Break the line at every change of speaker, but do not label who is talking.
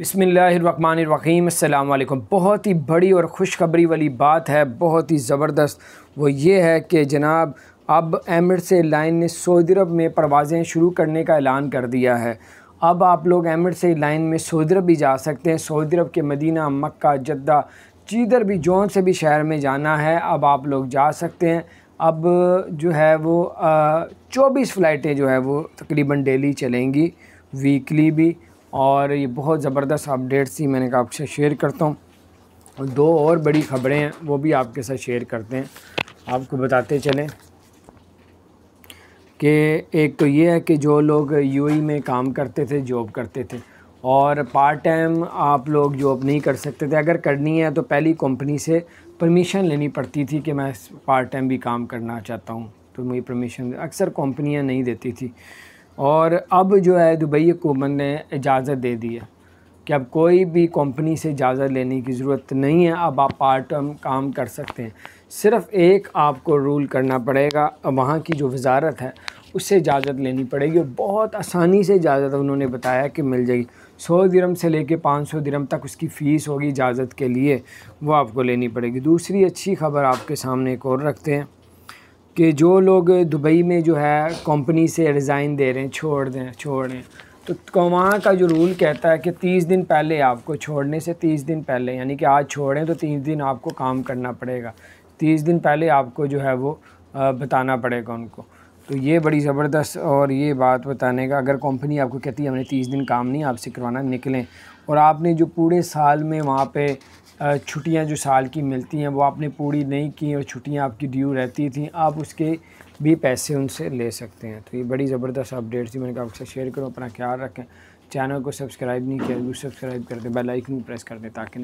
अस्सलाम वालेकुम बहुत ही बड़ी और खुशखबरी वाली बात है बहुत ही ज़बरदस्त वो ये है कि जनाब अब से लाइन ने सऊदी अरब में परवाज़ें शुरू करने का ऐलान कर दिया है अब आप लोग से लाइन में सऊदी अरब भी जा सकते हैं सऊदी अरब के मदीना मक्का जद्दा चीदर भी जौन से भी शहर में जाना है अब आप लोग जा सकते हैं अब जो है वो चौबीस फ़्लाइटें जो है वो तकरीबन डेली चलेंगी वीकली भी और ये बहुत ज़बरदस्त अपडेट्स थी मैंने कहा आपसे शेयर करता हूँ दो और बड़ी ख़बरें हैं वो भी आपके साथ शेयर करते हैं आपको बताते चलें कि एक तो ये है कि जो लोग यूएई e में काम करते थे जॉब करते थे और पार्ट टाइम आप लोग जॉब नहीं कर सकते थे अगर करनी है तो पहली कंपनी से परमिशन लेनी पड़ती थी कि मैं पार्ट टाइम भी काम करना चाहता हूँ तो मुझे परमिशन अक्सर कंपनियाँ नहीं देती थी और अब जो है दुबई हुकूमत ने इजाज़त दे दी है कि अब कोई भी कंपनी से इजाज़त लेने की ज़रूरत नहीं है अब आप पार्ट टाइम काम कर सकते हैं सिर्फ़ एक आपको रूल करना पड़ेगा वहाँ की जो वजारत है उससे इजाज़त लेनी पड़ेगी और बहुत आसानी से इजाज़त उन्होंने बताया कि मिल जाएगी सौ दिरम से लेके पाँच सौ दिरम तक उसकी फ़ीस होगी इजाज़त के लिए वो आपको लेनी पड़ेगी दूसरी अच्छी खबर आपके सामने एक और रखते हैं कि जो लोग दुबई में जो है कंपनी से रिज़ाइन दे रहे हैं छोड़ दें छोड़ रहे हैं तो वहाँ का जो रूल कहता है कि तीस दिन पहले आपको छोड़ने से तीस दिन पहले यानी कि आज छोड़ें तो तीस दिन आपको काम करना पड़ेगा तीस दिन पहले आपको जो है वो बताना पड़ेगा उनको तो ये बड़ी ज़बरदस्त और ये बात बताने का अगर कंपनी आपको कहती है हमने तीस दिन काम नहीं आपसे करवाना निकलें और आपने जो पूरे साल में वहाँ पे छुट्टियां जो साल की मिलती हैं वो आपने पूरी नहीं की और छुट्टियां आपकी ड्यू रहती थी आप उसके भी पैसे उनसे ले सकते हैं तो ये बड़ी ज़बरदस्त अपडेट थी मैंने कहा आपसे शेयर करो अपना ख्याल रखें चैनल को सब्सक्राइब नहीं किया तो सब्सक्राइब कर दें बेलाइकन प्रेस कर दें ताकि